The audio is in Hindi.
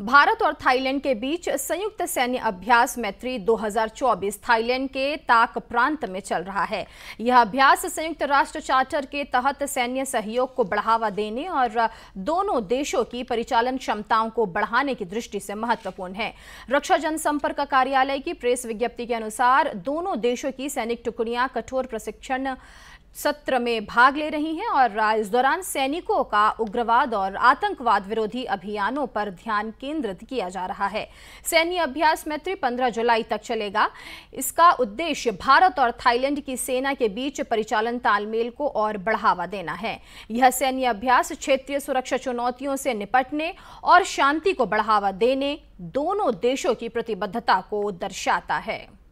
भारत और थाईलैंड के बीच संयुक्त सैन्य अभ्यास मैत्री 2024 थाईलैंड के ताक प्रांत में चल रहा है यह अभ्यास संयुक्त राष्ट्र चार्टर के तहत सैन्य सहयोग को बढ़ावा देने और दोनों देशों की परिचालन क्षमताओं को बढ़ाने की दृष्टि से महत्वपूर्ण है रक्षा जनसंपर्क कार्यालय की प्रेस विज्ञप्ति के अनुसार दोनों देशों की सैनिक टुकड़ियां कठोर प्रशिक्षण सत्र में भाग ले रही हैं और इस दौरान सैनिकों का उग्रवाद और आतंकवाद विरोधी अभियानों पर ध्यान केंद्रित किया जा रहा है सैन्य अभ्यास मैत्री 15 जुलाई तक चलेगा इसका उद्देश्य भारत और थाईलैंड की सेना के बीच परिचालन तालमेल को और बढ़ावा देना है यह सैन्य अभ्यास क्षेत्रीय सुरक्षा चुनौतियों से निपटने और शांति को बढ़ावा देने दोनों देशों की प्रतिबद्धता को दर्शाता है